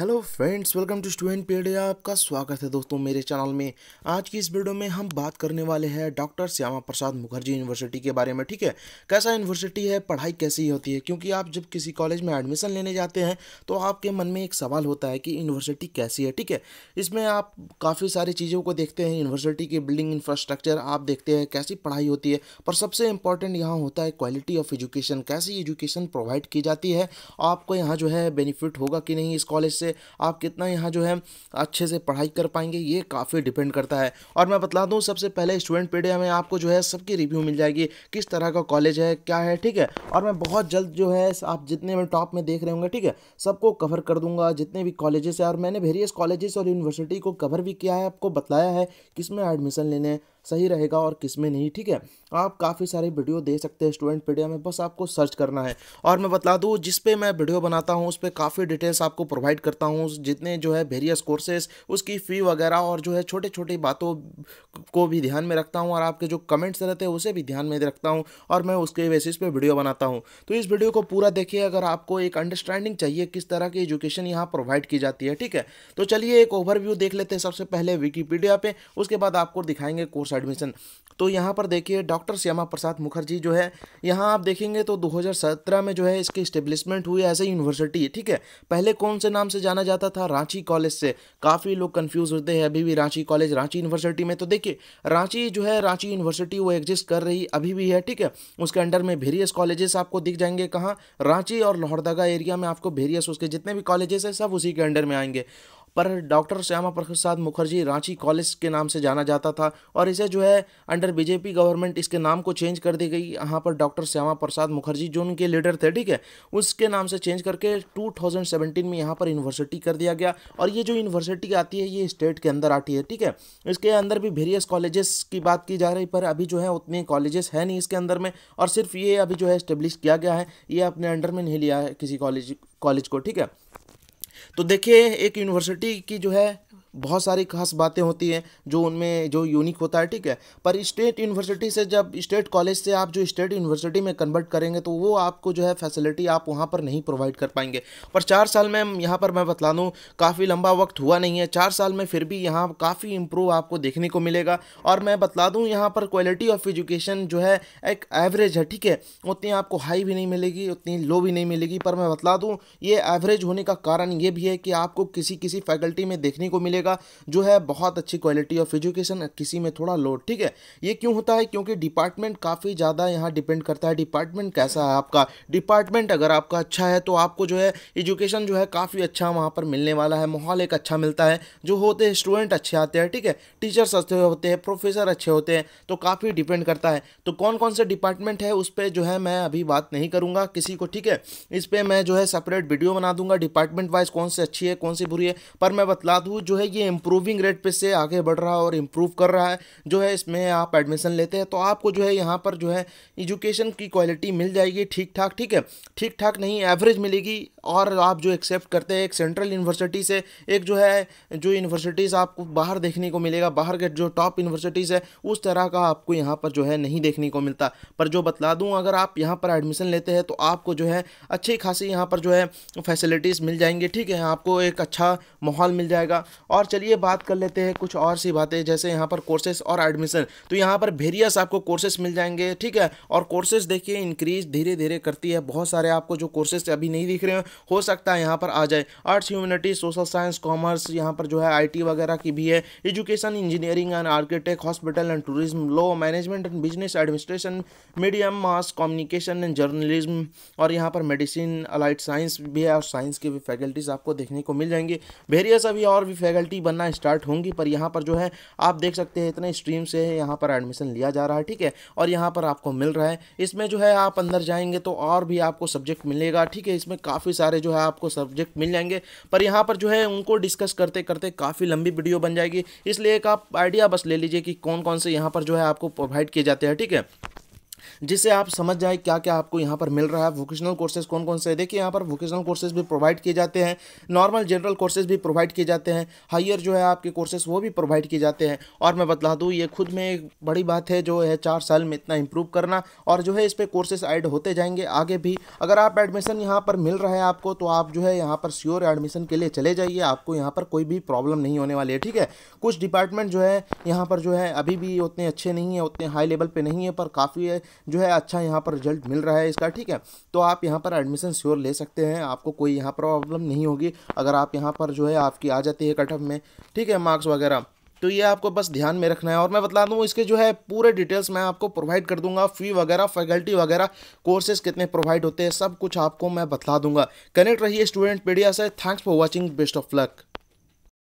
hello friends welcome to student pedia आपका स्वागत है दोस्तों मेरे चैनल में आज की इस वीडियो में हम बात करने वाले हैं डॉक्टर श्यामा प्रसाद मुखर्जी यूनिवर्सिटी के बारे में ठीक है कैसा यूनिवर्सिटी है पढ़ाई कैसी होती है क्योंकि आप जब किसी कॉलेज में एडमिशन लेने जाते हैं तो आपके मन में एक सवाल होता है कि यूनिवर्सिटी कैसी है ठीक है इसमें आप काफ़ी सारी चीज़ों को देखते हैं यूनिवर्सिटी की बिल्डिंग इंफ्रास्ट्रक्चर आप देखते हैं कैसी पढ़ाई होती है पर सबसे इंपॉर्टेंट यहाँ होता है क्वालिटी ऑफ एजुकेशन कैसी एजुकेशन प्रोवाइड की जाती है आपको यहाँ जो है बेनिफिट होगा कि नहीं इस कॉलेज से से आप कितना यहाँ जो है अच्छे से पढ़ाई कर पाएंगे ये काफ़ी डिपेंड करता है और मैं बता दूँ सबसे पहले स्टूडेंट पीडिया में आपको जो है सबकी रिव्यू मिल जाएगी किस तरह का कॉलेज है क्या है ठीक है और मैं बहुत जल्द जो है आप जितने भी टॉप में देख रहे होंगे ठीक है सबको कवर कर दूंगा जितने भी कॉलेजेस है और मैंने वेरियस कॉलेजेस और यूनिवर्सिटी को कवर भी किया है आपको बताया है किस में एडमिशन लेने सही रहेगा और किस में नहीं ठीक है आप काफ़ी सारे वीडियो दे सकते हैं स्टूडेंट पीडिया में बस आपको सर्च करना है और मैं बता दूँ जिस पे मैं वीडियो बनाता हूँ उस पर काफ़ी डिटेल्स आपको प्रोवाइड करता हूँ जितने जो है वेरियस कोर्सेज उसकी फ़ी वगैरह और जो है छोटे छोटी बातों को भी ध्यान में रखता हूँ और आपके जो कमेंट्स रहते हैं उसे भी ध्यान में रखता हूँ और मैं उसके बेसिस पर वीडियो बनाता हूँ तो इस वीडियो को पूरा देखिए अगर आपको एक अंडरस्टैंडिंग चाहिए किस तरह की एजुकेशन यहाँ प्रोवाइड की जाती है ठीक है तो चलिए एक ओवरव्यू देख लेते हैं सबसे पहले विकीपीडिया पर उसके बाद आपको दिखाएंगे कोर्स कोर्स एडमिशन तो यहाँ पर देखिए डॉक्टर श्यामा प्रसाद मुखर्जी जो है यहाँ आप देखेंगे तो 2017 में जो है इसके इस्टेब्लिशमेंट हुई एज ए यूनिवर्सिटी ठीक है पहले कौन से नाम से जाना जाता था रांची कॉलेज से काफ़ी लोग कन्फ्यूज़ होते हैं अभी भी रांची कॉलेज रांची यूनिवर्सिटी में तो देखिए रांची जो है रांची यूनिवर्सिटी वो एग्जिस्ट कर रही अभी भी है ठीक है उसके अंडर में वेरियस कॉलेजेस आपको दिख जाएंगे कहाँ रांची और लोहरदगा एरिया में आपको वेरियस उसके जितने भी कॉलेजेस हैं सब उसी के अंडर में आएंगे पर डॉक्टर श्यामा प्रसाद मुखर्जी रांची कॉलेज के नाम से जाना जाता था और इसे से जो है अंडर बीजेपी गवर्नमेंट इसके नाम को चेंज कर दी गई यहाँ पर डॉक्टर श्यामा प्रसाद मुखर्जी जो उनके लीडर थे ठीक है उसके नाम से चेंज करके 2017 में यहाँ पर यूनिवर्सिटी कर दिया गया और ये जो यूनिवर्सिटी आती है ये स्टेट के अंदर आती है ठीक है इसके अंदर भी वेरियस कॉलेजेस की बात की जा रही पर अभी जो है उतने कॉलेजेस है नहीं इसके अंदर में और सिर्फ ये अभी जो है इस्टेब्लिश किया गया है ये अपने अंडर में नहीं लिया है किसी कॉलेज कॉलेज को ठीक है तो देखिए एक यूनिवर्सिटी की जो है बहुत सारी खास बातें होती हैं जो उनमें जो यूनिक होता है ठीक है पर स्टेट यूनिवर्सिटी से जब स्टेट कॉलेज से आप जो स्टेट यूनिवर्सिटी में कन्वर्ट करेंगे तो वो आपको जो है फैसिलिटी आप वहाँ पर नहीं प्रोवाइड कर पाएंगे पर चार साल में यहाँ पर मैं बतला दूँ काफ़ी लंबा वक्त हुआ नहीं है चार साल में फिर भी यहाँ काफ़ी इम्प्रूव आपको देखने को मिलेगा और मैं बतला दूँ यहाँ पर क्वालिटी ऑफ एजुकेशन जो है एक एवरेज है ठीक है उतनी आपको हाई भी नहीं मिलेगी उतनी लो भी नहीं मिलेगी पर मैं बतला दूँ ये एवरेज होने का कारण ये भी है कि आपको किसी किसी फैकल्टी में देखने को मिलेगा रखिएगा जो है बहुत अच्छी क्वालिटी ऑफ एजुकेशन किसी में थोड़ा लो ठीक है ये क्यों होता है क्योंकि डिपार्टमेंट काफ़ी ज़्यादा यहाँ डिपेंड करता है डिपार्टमेंट कैसा है आपका डिपार्टमेंट अगर आपका अच्छा है तो आपको जो है एजुकेशन जो है काफ़ी अच्छा वहाँ पर मिलने वाला है माहौल एक अच्छा मिलता है जो होते हैं स्टूडेंट अच्छे आते हैं ठीक है टीचर्स अच्छे होते हैं प्रोफेसर अच्छे होते हैं तो काफ़ी डिपेंड करता है तो कौन कौन से डिपार्टमेंट है उस पर जो है मैं अभी बात नहीं करूँगा किसी को ठीक है इस पर मैं जो है सेपरेट वीडियो बना दूंगा डिपार्टमेंट वाइज कौन सी अच्छी है कौन सी बुरी है पर मैं बतला दूँ जो है ये इम्प्रूविंग रेट पे से आगे बढ़ रहा है और इम्प्रूव कर रहा है जो है इसमें आप एडमिशन लेते हैं तो आपको जो है यहाँ पर जो है एजुकेशन की क्वालिटी मिल जाएगी ठीक ठाक ठीक है ठीक ठाक नहीं एवरेज मिलेगी और आप जो एक्सेप्ट करते हैं एक सेंट्रल यूनिवर्सिटी से एक जो है जो यूनिवर्सिटीज़ आपको बाहर देखने को मिलेगा बाहर के जो टॉप यूनिवर्सिटीज़ है उस तरह का आपको यहाँ पर जो है नहीं देखने को मिलता पर जो बतला दूँ अगर आप यहाँ पर एडमिशन लेते हैं तो आपको जो है अच्छी खासी यहाँ पर जो है फैसिलिटीज़ मिल जाएंगी ठीक है आपको एक अच्छा माहौल मिल जाएगा और और चलिए बात कर लेते हैं कुछ और सी बातें जैसे यहाँ पर कोर्सेस और एडमिशन तो यहाँ पर वेरियस आपको कोर्सेस मिल जाएंगे ठीक है और कोर्सेस देखिए इंक्रीज धीरे धीरे करती है बहुत सारे आपको जो कोर्सेस अभी नहीं दिख रहे हैं हो सकता है यहाँ पर आ जाए arts humanities social science commerce यहाँ पर जो है आई वगैरह की भी है education engineering and architect hospital and tourism law management and business administration medium mass communication and journalism और यहाँ पर मेडिसिन अलाइट साइंस भी है और साइंस की भी फैकल्टीज़ आपको देखने को मिल जाएंगी वेरियस अभी और भी फैकल्टी फैकल्टी बनना स्टार्ट होंगी पर यहाँ पर जो है आप देख सकते हैं इतने स्ट्रीम से यहाँ पर एडमिशन लिया जा रहा है ठीक है और यहाँ पर आपको मिल रहा है इसमें जो है आप अंदर जाएंगे तो और भी आपको सब्जेक्ट मिलेगा ठीक है इसमें काफ़ी सारे जो है आपको सब्जेक्ट मिल जाएंगे पर यहाँ पर जो है उनको डिस्कस करते करते काफ़ी लंबी वीडियो बन जाएगी इसलिए एक आप आइडिया बस ले लीजिए कि कौन कौन से यहाँ पर जो है आपको प्रोवाइड किए जाते हैं ठीक है जिससे आप समझ जाए क्या क्या आपको यहाँ पर मिल रहा है वोकेशनल कोर्सेज कौन कौन से देखिए यहाँ पर वोकेशनल कोर्सेज भी प्रोवाइड किए जाते हैं नॉर्मल जनरल कोर्सेज भी प्रोवाइड किए जाते हैं हायर जो है आपके कोर्सेज वो भी प्रोवाइड किए जाते हैं और मैं बतला दूँ ये खुद में एक बड़ी बात है जो है चार साल में इतना इम्प्रूव करना और जो है इस पर कोर्सेज ऐड होते जाएंगे आगे भी अगर आप एडमिशन यहाँ पर मिल रहा है आपको तो आप जो है यहाँ पर श्योर एडमिशन के लिए चले जाइए आपको यहाँ पर कोई भी प्रॉब्लम नहीं होने वाली है ठीक है कुछ डिपार्टमेंट जो है यहाँ पर जो है अभी भी उतने अच्छे नहीं है उतने हाई लेवल पर नहीं है पर काफ़ी जो है अच्छा यहाँ पर रिजल्ट मिल रहा है इसका ठीक है तो आप यहाँ पर एडमिशन श्योर ले सकते हैं आपको कोई यहाँ प्रॉब्लम नहीं होगी अगर आप यहाँ पर जो है आपकी आ जाती है कटअप में ठीक है मार्क्स वगैरह तो ये आपको बस ध्यान में रखना है और मैं बता दूँ इसके जो है पूरे डिटेल्स मैं आपको प्रोवाइड कर दूंगा फ़ी वगैरह फैकल्टी वगैरह कोर्सेज कितने प्रोवाइड होते हैं सब कुछ आपको मैं बता दूंगा कनेक्ट रहिए स्टूडेंट पीडिया से thanks for watching best of luck